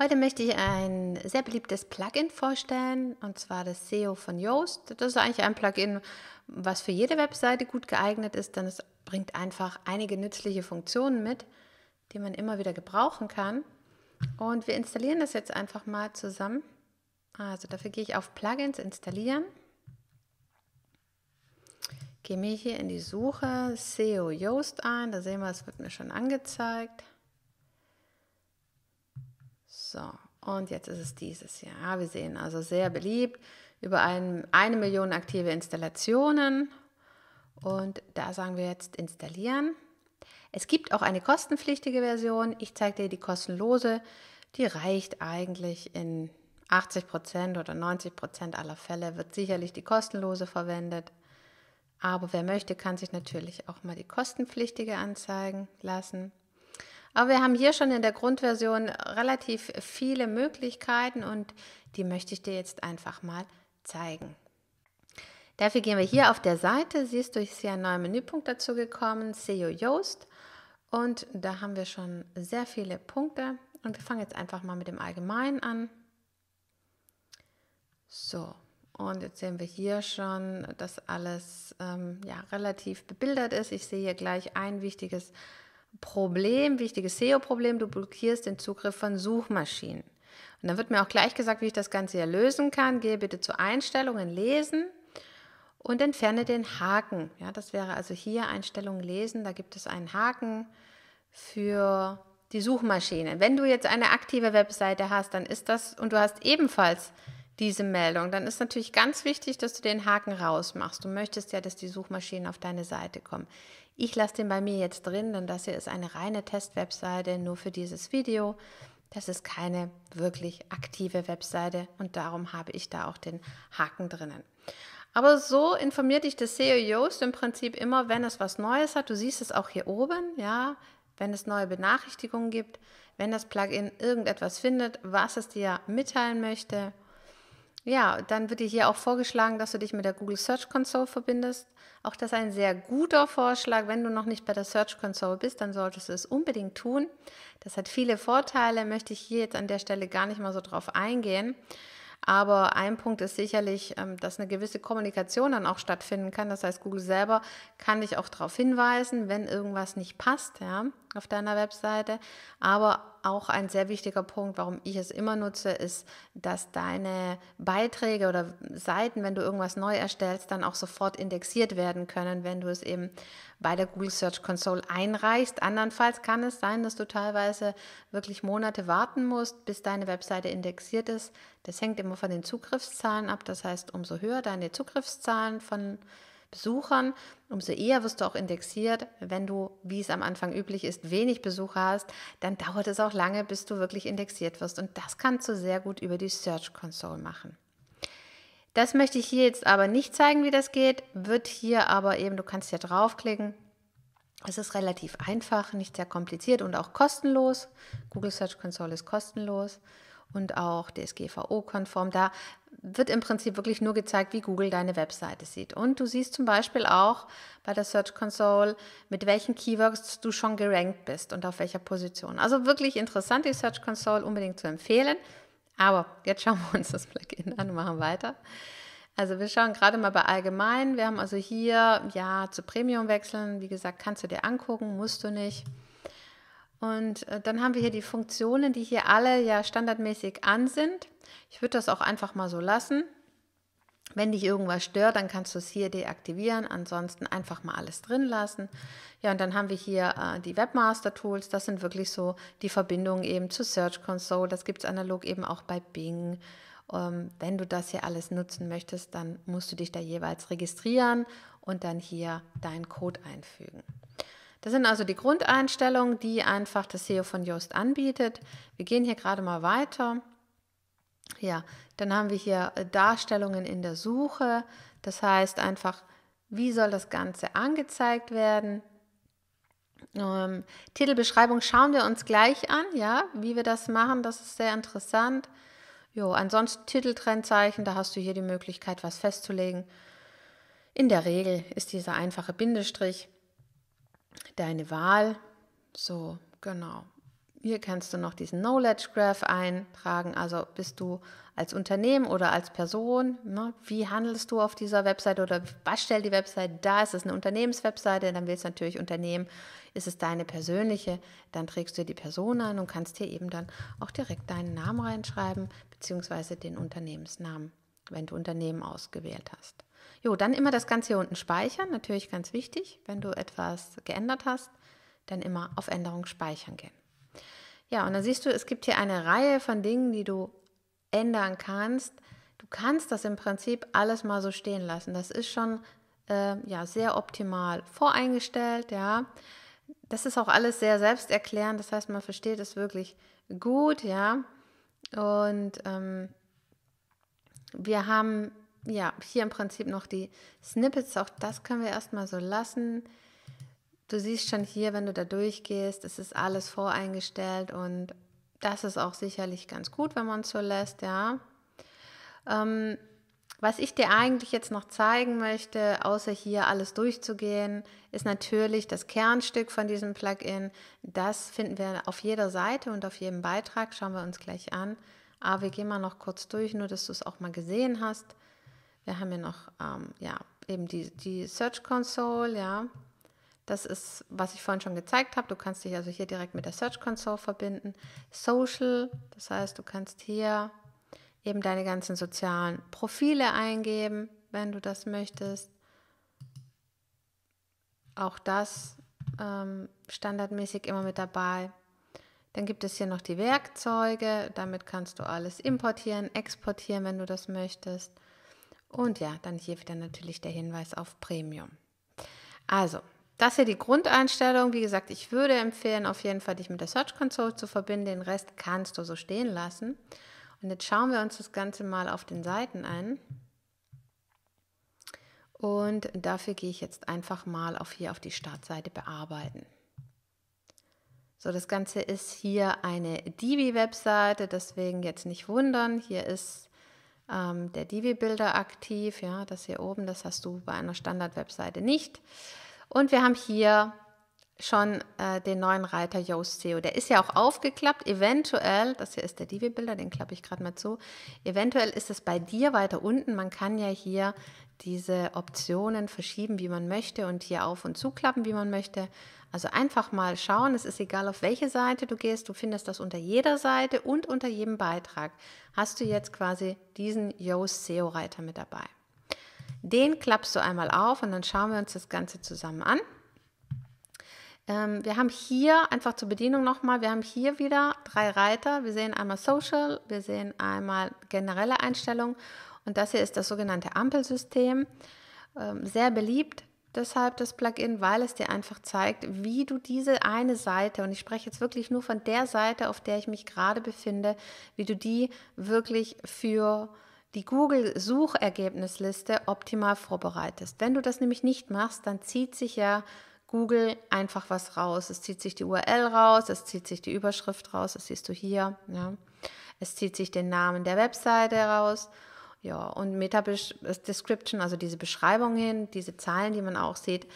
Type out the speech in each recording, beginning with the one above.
Heute möchte ich ein sehr beliebtes Plugin vorstellen, und zwar das SEO von Yoast. Das ist eigentlich ein Plugin, was für jede Webseite gut geeignet ist, denn es bringt einfach einige nützliche Funktionen mit, die man immer wieder gebrauchen kann. Und wir installieren das jetzt einfach mal zusammen. Also dafür gehe ich auf Plugins installieren, gehe mir hier in die Suche SEO Yoast ein, da sehen wir, es wird mir schon angezeigt. So, und jetzt ist es dieses Jahr. Wir sehen also sehr beliebt über ein, eine Million aktive Installationen. Und da sagen wir jetzt installieren. Es gibt auch eine kostenpflichtige Version. Ich zeige dir die kostenlose. Die reicht eigentlich in 80% Prozent oder 90% Prozent aller Fälle. Wird sicherlich die kostenlose verwendet. Aber wer möchte, kann sich natürlich auch mal die kostenpflichtige anzeigen lassen. Aber wir haben hier schon in der Grundversion relativ viele Möglichkeiten und die möchte ich dir jetzt einfach mal zeigen. Dafür gehen wir hier auf der Seite, siehst du, ist hier ein neuer Menüpunkt dazu gekommen, SEO Yoast. Und da haben wir schon sehr viele Punkte. Und wir fangen jetzt einfach mal mit dem Allgemeinen an. So, und jetzt sehen wir hier schon, dass alles ähm, ja, relativ bebildert ist. Ich sehe hier gleich ein wichtiges Problem, wichtiges SEO-Problem, du blockierst den Zugriff von Suchmaschinen. Und dann wird mir auch gleich gesagt, wie ich das Ganze hier lösen kann. Gehe bitte zu Einstellungen lesen und entferne den Haken. Ja, das wäre also hier Einstellungen lesen. Da gibt es einen Haken für die Suchmaschine. Wenn du jetzt eine aktive Webseite hast, dann ist das und du hast ebenfalls diese Meldung, dann ist natürlich ganz wichtig, dass du den Haken rausmachst. Du möchtest ja, dass die Suchmaschinen auf deine Seite kommen. Ich lasse den bei mir jetzt drin, denn das hier ist eine reine Test-Webseite nur für dieses Video. Das ist keine wirklich aktive Webseite und darum habe ich da auch den Haken drinnen. Aber so informiert dich das SEO Yoast im Prinzip immer, wenn es was Neues hat. Du siehst es auch hier oben, ja, wenn es neue Benachrichtigungen gibt, wenn das Plugin irgendetwas findet, was es dir mitteilen möchte ja, dann wird dir hier auch vorgeschlagen, dass du dich mit der Google Search Console verbindest. Auch das ist ein sehr guter Vorschlag. Wenn du noch nicht bei der Search Console bist, dann solltest du es unbedingt tun. Das hat viele Vorteile, möchte ich hier jetzt an der Stelle gar nicht mal so drauf eingehen. Aber ein Punkt ist sicherlich, ähm, dass eine gewisse Kommunikation dann auch stattfinden kann. Das heißt, Google selber kann dich auch darauf hinweisen, wenn irgendwas nicht passt. Ja auf deiner Webseite. Aber auch ein sehr wichtiger Punkt, warum ich es immer nutze, ist, dass deine Beiträge oder Seiten, wenn du irgendwas neu erstellst, dann auch sofort indexiert werden können, wenn du es eben bei der Google Search Console einreichst. Andernfalls kann es sein, dass du teilweise wirklich Monate warten musst, bis deine Webseite indexiert ist. Das hängt immer von den Zugriffszahlen ab. Das heißt, umso höher deine Zugriffszahlen von Besuchern, umso eher wirst du auch indexiert. Wenn du, wie es am Anfang üblich ist, wenig Besucher hast, dann dauert es auch lange, bis du wirklich indexiert wirst. Und das kannst du sehr gut über die Search Console machen. Das möchte ich hier jetzt aber nicht zeigen, wie das geht, wird hier aber eben, du kannst hier draufklicken. Es ist relativ einfach, nicht sehr kompliziert und auch kostenlos. Google Search Console ist kostenlos und auch DSGVO-konform. Da wird im Prinzip wirklich nur gezeigt, wie Google deine Webseite sieht. Und du siehst zum Beispiel auch bei der Search Console, mit welchen Keywords du schon gerankt bist und auf welcher Position. Also wirklich interessant, die Search Console unbedingt zu empfehlen. Aber jetzt schauen wir uns das Plugin an und machen weiter. Also wir schauen gerade mal bei Allgemein. Wir haben also hier, ja, zu Premium wechseln. Wie gesagt, kannst du dir angucken, musst du nicht. Und äh, dann haben wir hier die Funktionen, die hier alle ja standardmäßig an sind. Ich würde das auch einfach mal so lassen. Wenn dich irgendwas stört, dann kannst du es hier deaktivieren. Ansonsten einfach mal alles drin lassen. Ja, und dann haben wir hier äh, die Webmaster Tools. Das sind wirklich so die Verbindungen eben zu Search Console. Das gibt es analog eben auch bei Bing. Ähm, wenn du das hier alles nutzen möchtest, dann musst du dich da jeweils registrieren und dann hier deinen Code einfügen. Das sind also die Grundeinstellungen, die einfach das SEO von Yoast anbietet. Wir gehen hier gerade mal weiter. Ja, dann haben wir hier äh, Darstellungen in der Suche. Das heißt einfach, wie soll das Ganze angezeigt werden? Ähm, Titelbeschreibung schauen wir uns gleich an, ja, wie wir das machen. Das ist sehr interessant. Jo, ansonsten Titeltrennzeichen, da hast du hier die Möglichkeit, was festzulegen. In der Regel ist dieser einfache Bindestrich deine Wahl. So, genau. Hier kannst du noch diesen Knowledge Graph eintragen. Also bist du als Unternehmen oder als Person, ne? wie handelst du auf dieser Website oder was stellt die Website da? Ist es eine Unternehmenswebseite? Dann willst du natürlich Unternehmen. Ist es deine persönliche? Dann trägst du die Person ein und kannst hier eben dann auch direkt deinen Namen reinschreiben, beziehungsweise den Unternehmensnamen, wenn du Unternehmen ausgewählt hast. Jo, dann immer das Ganze hier unten speichern, natürlich ganz wichtig. Wenn du etwas geändert hast, dann immer auf Änderung speichern gehen. Ja, und dann siehst du, es gibt hier eine Reihe von Dingen, die du ändern kannst. Du kannst das im Prinzip alles mal so stehen lassen. Das ist schon äh, ja, sehr optimal voreingestellt, ja. Das ist auch alles sehr selbsterklärend, das heißt, man versteht es wirklich gut, ja. Und ähm, wir haben ja, hier im Prinzip noch die Snippets, auch das können wir erstmal so lassen. Du siehst schon hier, wenn du da durchgehst, es ist alles voreingestellt und das ist auch sicherlich ganz gut, wenn man es so lässt, ja. Ähm, was ich dir eigentlich jetzt noch zeigen möchte, außer hier alles durchzugehen, ist natürlich das Kernstück von diesem Plugin. Das finden wir auf jeder Seite und auf jedem Beitrag. Schauen wir uns gleich an. Aber ah, wir gehen mal noch kurz durch, nur dass du es auch mal gesehen hast. Wir haben hier noch ähm, ja, eben die, die Search Console, ja. Das ist, was ich vorhin schon gezeigt habe. Du kannst dich also hier direkt mit der Search Console verbinden. Social, das heißt, du kannst hier eben deine ganzen sozialen Profile eingeben, wenn du das möchtest. Auch das ähm, standardmäßig immer mit dabei. Dann gibt es hier noch die Werkzeuge. Damit kannst du alles importieren, exportieren, wenn du das möchtest. Und ja, dann hier wieder natürlich der Hinweis auf Premium. Also, das hier die Grundeinstellung. Wie gesagt, ich würde empfehlen, auf jeden Fall dich mit der Search Console zu verbinden. Den Rest kannst du so stehen lassen. Und jetzt schauen wir uns das Ganze mal auf den Seiten an. Und dafür gehe ich jetzt einfach mal auf hier auf die Startseite bearbeiten. So, das Ganze ist hier eine Divi-Webseite, deswegen jetzt nicht wundern. Hier ist ähm, der Divi-Builder aktiv. Ja, das hier oben, das hast du bei einer Standard-Webseite nicht. Und wir haben hier schon äh, den neuen Reiter Yoast SEO. Der ist ja auch aufgeklappt. Eventuell, das hier ist der Divi-Builder, den klappe ich gerade mal zu. Eventuell ist es bei dir weiter unten. Man kann ja hier diese Optionen verschieben, wie man möchte und hier auf und zuklappen, wie man möchte. Also einfach mal schauen, es ist egal, auf welche Seite du gehst, du findest das unter jeder Seite und unter jedem Beitrag. Hast du jetzt quasi diesen Yoast SEO-Reiter mit dabei. Den klappst du einmal auf und dann schauen wir uns das Ganze zusammen an. Ähm, wir haben hier einfach zur Bedienung nochmal, wir haben hier wieder drei Reiter. Wir sehen einmal Social, wir sehen einmal generelle Einstellungen und das hier ist das sogenannte Ampelsystem. Ähm, sehr beliebt deshalb das Plugin, weil es dir einfach zeigt, wie du diese eine Seite, und ich spreche jetzt wirklich nur von der Seite, auf der ich mich gerade befinde, wie du die wirklich für die Google-Suchergebnisliste optimal vorbereitest. Wenn du das nämlich nicht machst, dann zieht sich ja Google einfach was raus. Es zieht sich die URL raus, es zieht sich die Überschrift raus, das siehst du hier. Ja. Es zieht sich den Namen der Webseite raus ja, und Meta-Description, also diese Beschreibung hin, diese Zeilen, die man auch sieht,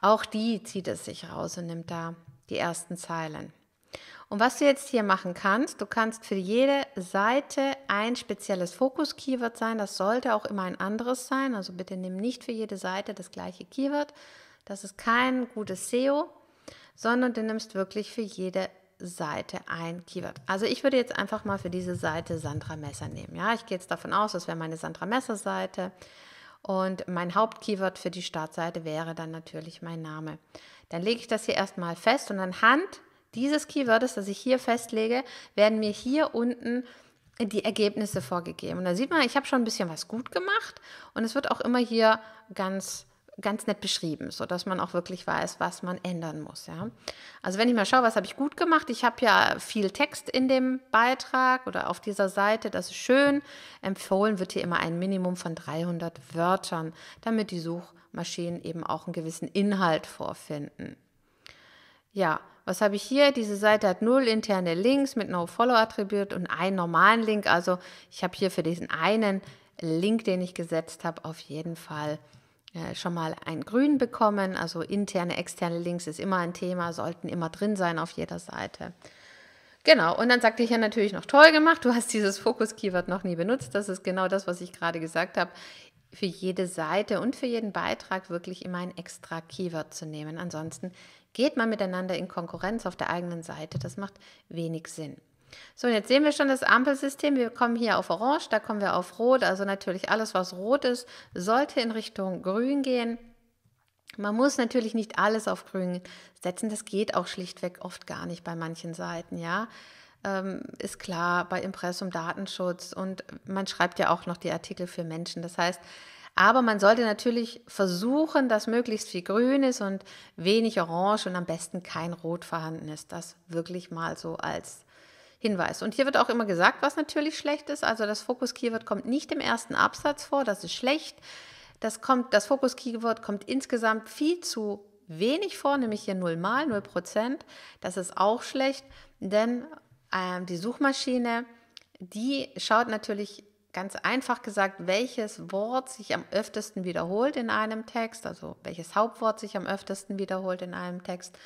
auch die zieht es sich raus und nimmt da die ersten Zeilen. Und was du jetzt hier machen kannst, du kannst für jede Seite ein spezielles Fokus-Keyword sein. Das sollte auch immer ein anderes sein. Also bitte nimm nicht für jede Seite das gleiche Keyword. Das ist kein gutes SEO, sondern du nimmst wirklich für jede Seite ein Keyword. Also ich würde jetzt einfach mal für diese Seite Sandra Messer nehmen. Ja, ich gehe jetzt davon aus, das wäre meine Sandra Messer Seite. Und mein Hauptkeyword für die Startseite wäre dann natürlich mein Name. Dann lege ich das hier erstmal fest und anhand dieses Keywords, das ich hier festlege, werden mir hier unten die Ergebnisse vorgegeben. Und da sieht man, ich habe schon ein bisschen was gut gemacht und es wird auch immer hier ganz ganz nett beschrieben, so dass man auch wirklich weiß, was man ändern muss. Ja? Also wenn ich mal schaue, was habe ich gut gemacht? Ich habe ja viel Text in dem Beitrag oder auf dieser Seite, das ist schön. Empfohlen wird hier immer ein Minimum von 300 Wörtern, damit die Suchmaschinen eben auch einen gewissen Inhalt vorfinden. Ja, was habe ich hier? Diese Seite hat null interne Links mit No-Follow attribut und einen normalen Link. Also ich habe hier für diesen einen Link, den ich gesetzt habe, auf jeden Fall äh, schon mal ein Grün bekommen. Also interne, externe Links ist immer ein Thema, sollten immer drin sein auf jeder Seite. Genau, und dann sagte ich ja natürlich noch toll gemacht, du hast dieses Fokus-Keyword noch nie benutzt. Das ist genau das, was ich gerade gesagt habe. Für jede Seite und für jeden Beitrag wirklich immer ein extra Keyword zu nehmen. Ansonsten geht man miteinander in Konkurrenz auf der eigenen Seite. Das macht wenig Sinn. So, und jetzt sehen wir schon das Ampelsystem. Wir kommen hier auf Orange, da kommen wir auf Rot. Also natürlich alles, was rot ist, sollte in Richtung Grün gehen. Man muss natürlich nicht alles auf Grün setzen. Das geht auch schlichtweg oft gar nicht bei manchen Seiten, ja. Ähm, ist klar, bei Impressum Datenschutz und man schreibt ja auch noch die Artikel für Menschen. Das heißt, aber man sollte natürlich versuchen, dass möglichst viel Grün ist und wenig Orange und am besten kein Rot vorhanden ist. Das wirklich mal so als Hinweis. Und hier wird auch immer gesagt, was natürlich schlecht ist. Also das Fokus-Keyword kommt nicht im ersten Absatz vor, das ist schlecht. Das, das Fokus-Keyword kommt insgesamt viel zu wenig vor, nämlich hier 0 mal 0 Prozent. Das ist auch schlecht, denn äh, die Suchmaschine, die schaut natürlich ganz einfach gesagt, welches Wort sich am öftesten wiederholt in einem Text, also welches Hauptwort sich am öftesten wiederholt in einem Text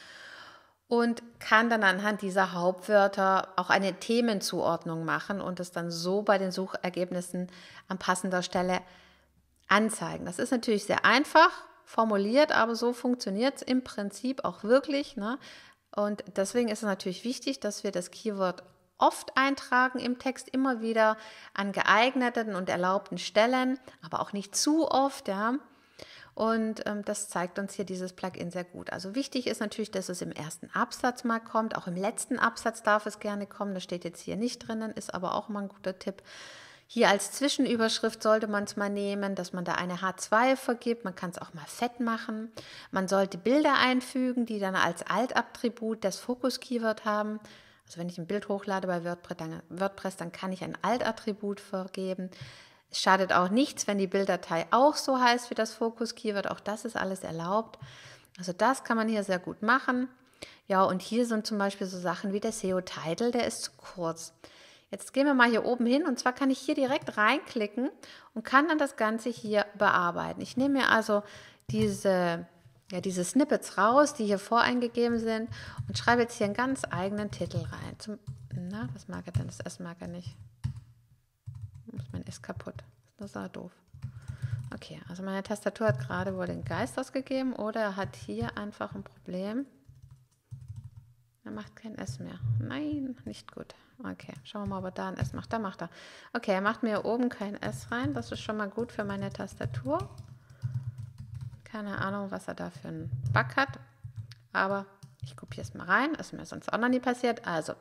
und kann dann anhand dieser Hauptwörter auch eine Themenzuordnung machen und es dann so bei den Suchergebnissen an passender Stelle anzeigen. Das ist natürlich sehr einfach formuliert, aber so funktioniert es im Prinzip auch wirklich. Ne? Und deswegen ist es natürlich wichtig, dass wir das Keyword oft eintragen im Text, immer wieder an geeigneten und erlaubten Stellen, aber auch nicht zu oft, ja. Und ähm, das zeigt uns hier dieses Plugin sehr gut. Also wichtig ist natürlich, dass es im ersten Absatz mal kommt. Auch im letzten Absatz darf es gerne kommen. Das steht jetzt hier nicht drinnen, ist aber auch mal ein guter Tipp. Hier als Zwischenüberschrift sollte man es mal nehmen, dass man da eine H2 vergibt. Man kann es auch mal fett machen. Man sollte Bilder einfügen, die dann als Altattribut das Fokus-Keyword haben. Also wenn ich ein Bild hochlade bei WordPress, dann kann ich ein Altattribut vergeben. Schadet auch nichts, wenn die Bilddatei auch so heißt wie das Fokus-Keyword. Auch das ist alles erlaubt. Also das kann man hier sehr gut machen. Ja, und hier sind zum Beispiel so Sachen wie der SEO-Title, der ist zu kurz. Jetzt gehen wir mal hier oben hin und zwar kann ich hier direkt reinklicken und kann dann das Ganze hier bearbeiten. Ich nehme mir also diese, ja, diese Snippets raus, die hier voreingegeben sind und schreibe jetzt hier einen ganz eigenen Titel rein. Zum, na, was mag er denn? Das S mag er nicht macht mein S kaputt. Das ist doof. Okay, also meine Tastatur hat gerade wohl den Geist ausgegeben oder hat hier einfach ein Problem. Er macht kein S mehr. Nein, nicht gut. Okay, schauen wir mal, ob er da ein S macht. Da macht er. Okay, er macht mir oben kein S rein. Das ist schon mal gut für meine Tastatur. Keine Ahnung, was er da für einen Bug hat. Aber ich kopiere es mal rein. Ist mir sonst auch noch nie passiert. Also,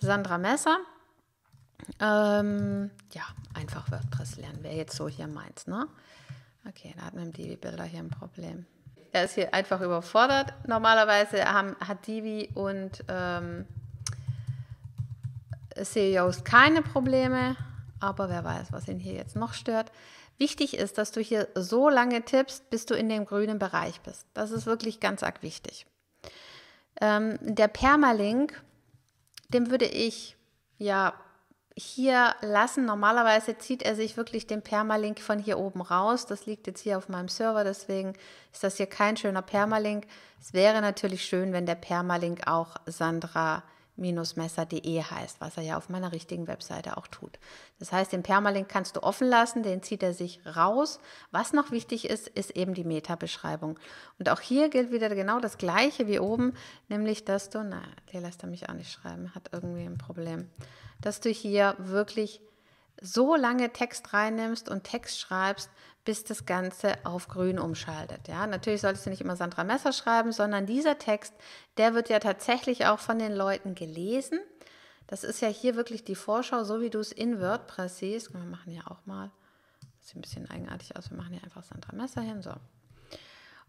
Sandra Messer. Ähm, ja, einfach WordPress lernen wäre jetzt so hier meins, ne? Okay, da hat man im Divi-Builder hier ein Problem. Er ist hier einfach überfordert. Normalerweise haben, hat Divi und ähm, CEOs keine Probleme, aber wer weiß, was ihn hier jetzt noch stört. Wichtig ist, dass du hier so lange tippst, bis du in dem grünen Bereich bist. Das ist wirklich ganz arg wichtig. Ähm, der Permalink, dem würde ich ja hier lassen. Normalerweise zieht er sich wirklich den Permalink von hier oben raus. Das liegt jetzt hier auf meinem Server, deswegen ist das hier kein schöner Permalink. Es wäre natürlich schön, wenn der Permalink auch Sandra messer.de heißt, was er ja auf meiner richtigen Webseite auch tut. Das heißt, den Permalink kannst du offen lassen, den zieht er sich raus. Was noch wichtig ist, ist eben die Meta-Beschreibung. Und auch hier gilt wieder genau das Gleiche wie oben, nämlich dass du, na, der lässt er mich auch nicht schreiben, hat irgendwie ein Problem, dass du hier wirklich so lange Text reinnimmst und Text schreibst, bis das Ganze auf grün umschaltet. Ja, natürlich solltest du nicht immer Sandra Messer schreiben, sondern dieser Text, der wird ja tatsächlich auch von den Leuten gelesen. Das ist ja hier wirklich die Vorschau, so wie du es in WordPress siehst. Wir machen ja auch mal, das sieht ein bisschen eigenartig aus, wir machen hier einfach Sandra Messer hin, so.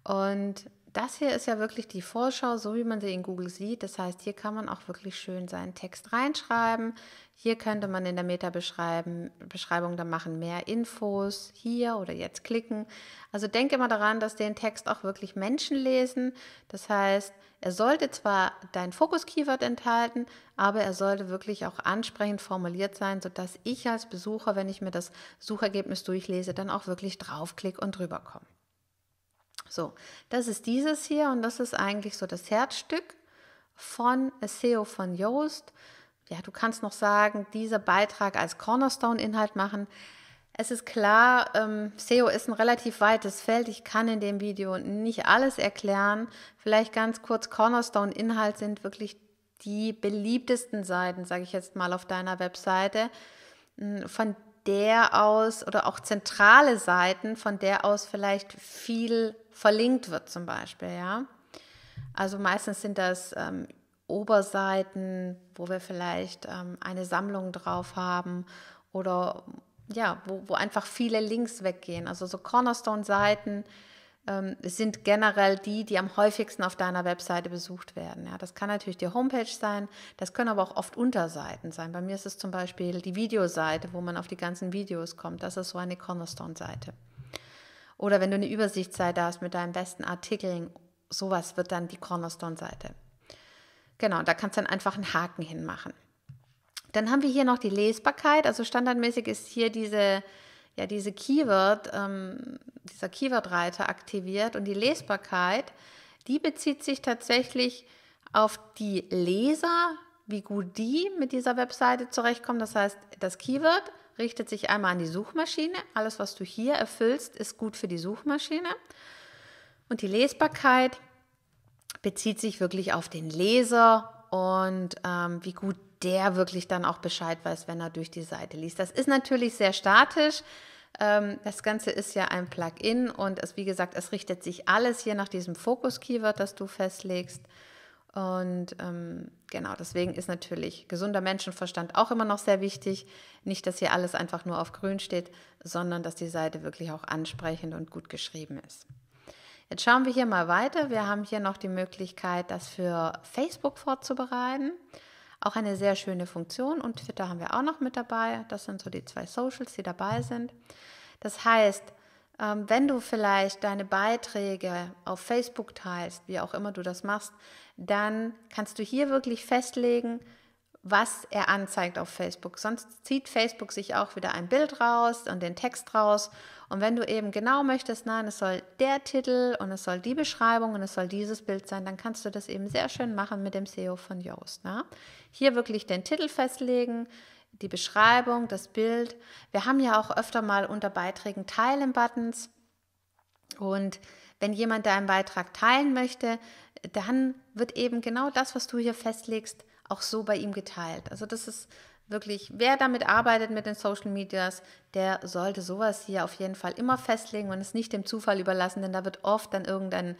Und das hier ist ja wirklich die Vorschau, so wie man sie in Google sieht. Das heißt, hier kann man auch wirklich schön seinen Text reinschreiben. Hier könnte man in der Meta-Beschreibung dann machen mehr Infos, hier oder jetzt klicken. Also denke immer daran, dass den Text auch wirklich Menschen lesen. Das heißt, er sollte zwar dein Fokus-Keyword enthalten, aber er sollte wirklich auch ansprechend formuliert sein, sodass ich als Besucher, wenn ich mir das Suchergebnis durchlese, dann auch wirklich draufklick und drüber komme. So, das ist dieses hier und das ist eigentlich so das Herzstück von SEO von Yoast. Ja, du kannst noch sagen, dieser Beitrag als Cornerstone-Inhalt machen. Es ist klar, ähm, SEO ist ein relativ weites Feld. Ich kann in dem Video nicht alles erklären. Vielleicht ganz kurz, Cornerstone-Inhalt sind wirklich die beliebtesten Seiten, sage ich jetzt mal, auf deiner Webseite, hm, von der aus oder auch zentrale Seiten, von der aus vielleicht viel verlinkt wird zum Beispiel, ja. Also meistens sind das ähm, Oberseiten, wo wir vielleicht ähm, eine Sammlung drauf haben oder ja, wo, wo einfach viele Links weggehen. Also so Cornerstone-Seiten ähm, sind generell die, die am häufigsten auf deiner Webseite besucht werden. Ja, das kann natürlich die Homepage sein, das können aber auch oft Unterseiten sein. Bei mir ist es zum Beispiel die Videoseite, wo man auf die ganzen Videos kommt. Das ist so eine Cornerstone-Seite. Oder wenn du eine Übersichtsseite hast mit deinen besten Artikeln, sowas wird dann die Cornerstone-Seite. Genau, da kannst du dann einfach einen Haken hinmachen. Dann haben wir hier noch die Lesbarkeit. Also standardmäßig ist hier diese, ja, diese Keyword, ähm, dieser Keyword-Reiter aktiviert und die Lesbarkeit, die bezieht sich tatsächlich auf die Leser, wie gut die mit dieser Webseite zurechtkommen. Das heißt, das Keyword richtet sich einmal an die Suchmaschine. Alles, was du hier erfüllst, ist gut für die Suchmaschine. Und die Lesbarkeit bezieht sich wirklich auf den Leser und ähm, wie gut der wirklich dann auch Bescheid weiß, wenn er durch die Seite liest. Das ist natürlich sehr statisch. Ähm, das Ganze ist ja ein Plugin und es, wie gesagt, es richtet sich alles hier nach diesem Fokus-Keyword, das du festlegst. Und ähm, genau, deswegen ist natürlich gesunder Menschenverstand auch immer noch sehr wichtig. Nicht, dass hier alles einfach nur auf grün steht, sondern dass die Seite wirklich auch ansprechend und gut geschrieben ist. Jetzt schauen wir hier mal weiter. Wir haben hier noch die Möglichkeit, das für Facebook vorzubereiten. Auch eine sehr schöne Funktion und Twitter haben wir auch noch mit dabei. Das sind so die zwei Socials, die dabei sind. Das heißt, ähm, wenn du vielleicht deine Beiträge auf Facebook teilst, wie auch immer du das machst, dann kannst du hier wirklich festlegen, was er anzeigt auf Facebook. Sonst zieht Facebook sich auch wieder ein Bild raus und den Text raus. Und wenn du eben genau möchtest, nein, es soll der Titel und es soll die Beschreibung und es soll dieses Bild sein, dann kannst du das eben sehr schön machen mit dem SEO von Yoast. Ne? Hier wirklich den Titel festlegen, die Beschreibung, das Bild. Wir haben ja auch öfter mal unter Beiträgen Teilen-Buttons. Und wenn jemand deinen Beitrag teilen möchte, dann wird eben genau das, was du hier festlegst, auch so bei ihm geteilt. Also das ist wirklich, wer damit arbeitet mit den Social Medias, der sollte sowas hier auf jeden Fall immer festlegen und es nicht dem Zufall überlassen, denn da wird oft dann irgendein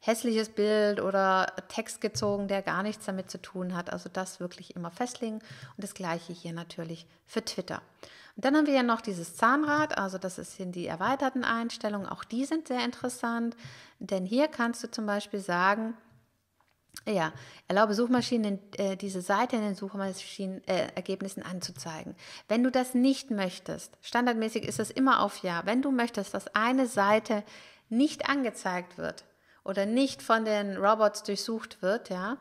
hässliches Bild oder Text gezogen, der gar nichts damit zu tun hat. Also das wirklich immer festlegen. Und das gleiche hier natürlich für Twitter. Und dann haben wir ja noch dieses Zahnrad, also das sind die erweiterten Einstellungen. Auch die sind sehr interessant, denn hier kannst du zum Beispiel sagen, ja, erlaube Suchmaschinen äh, diese Seite in den Suchmaschinenergebnissen äh, anzuzeigen. Wenn du das nicht möchtest, standardmäßig ist das immer auf Ja. Wenn du möchtest, dass eine Seite nicht angezeigt wird, oder nicht von den Robots durchsucht wird, ja,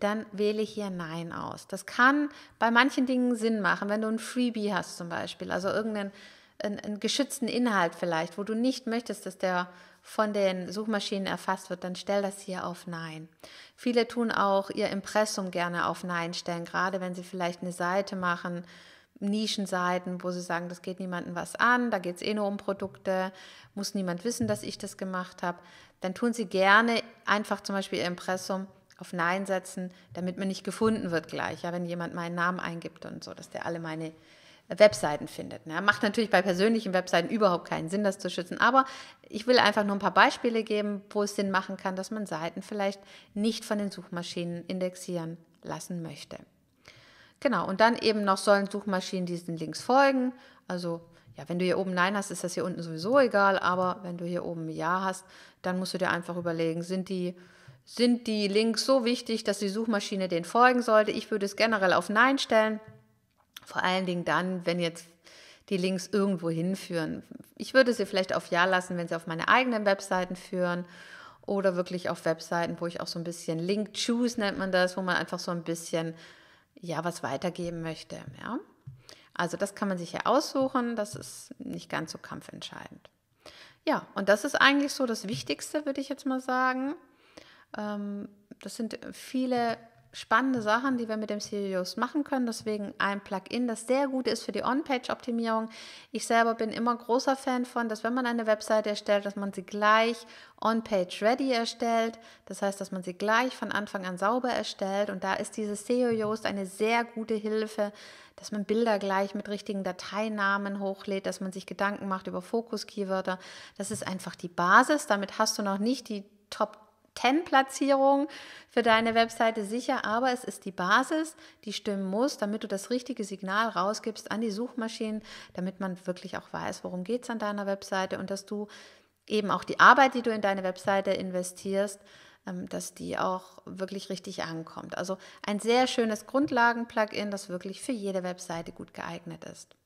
dann wähle hier Nein aus. Das kann bei manchen Dingen Sinn machen, wenn du ein Freebie hast zum Beispiel, also irgendeinen einen, geschützten Inhalt vielleicht, wo du nicht möchtest, dass der von den Suchmaschinen erfasst wird, dann stell das hier auf Nein. Viele tun auch ihr Impressum gerne auf Nein stellen, gerade wenn sie vielleicht eine Seite machen, Nischenseiten, wo sie sagen, das geht niemandem was an, da geht es eh nur um Produkte, muss niemand wissen, dass ich das gemacht habe, dann tun sie gerne einfach zum Beispiel ihr Impressum auf Nein setzen, damit man nicht gefunden wird gleich, ja, wenn jemand meinen Namen eingibt und so, dass der alle meine Webseiten findet. Ne? Macht natürlich bei persönlichen Webseiten überhaupt keinen Sinn, das zu schützen. Aber ich will einfach nur ein paar Beispiele geben, wo es Sinn machen kann, dass man Seiten vielleicht nicht von den Suchmaschinen indexieren lassen möchte. Genau, und dann eben noch sollen Suchmaschinen diesen Links folgen. Also ja, wenn du hier oben Nein hast, ist das hier unten sowieso egal, aber wenn du hier oben Ja hast, dann musst du dir einfach überlegen, sind die, sind die Links so wichtig, dass die Suchmaschine denen folgen sollte? Ich würde es generell auf Nein stellen, vor allen Dingen dann, wenn jetzt die Links irgendwo hinführen. Ich würde sie vielleicht auf Ja lassen, wenn sie auf meine eigenen Webseiten führen oder wirklich auf Webseiten, wo ich auch so ein bisschen Link Choose nennt man das, wo man einfach so ein bisschen ja was weitergeben möchte. Ja? Also das kann man sich ja aussuchen, das ist nicht ganz so kampfentscheidend. Ja, und das ist eigentlich so das Wichtigste, würde ich jetzt mal sagen. Ähm, das sind viele spannende Sachen, die wir mit dem Sirius machen können. Deswegen ein Plugin, das sehr gut ist für die On-Page-Optimierung. Ich selber bin immer großer Fan von, dass wenn man eine Webseite erstellt, dass man sie gleich On-Page Ready erstellt. Das heißt, dass man sie gleich von Anfang an sauber erstellt. Und da ist dieses SEO Yoast eine sehr gute Hilfe, dass man Bilder gleich mit richtigen Dateinamen hochlädt, dass man sich Gedanken macht über Fokus-Keywörter. Das ist einfach die Basis. Damit hast du noch nicht die Top Top-10-Platzierung für deine Webseite sicher, aber es ist die Basis, die stimmen muss, damit du das richtige Signal rausgibst an die Suchmaschinen, damit man wirklich auch weiß, worum geht es an deiner Webseite und dass du eben auch die Arbeit, die du in deine Webseite investierst, ähm, dass die auch wirklich richtig ankommt. Also ein sehr schönes Grundlagen-Plugin, das wirklich für jede Webseite gut geeignet ist.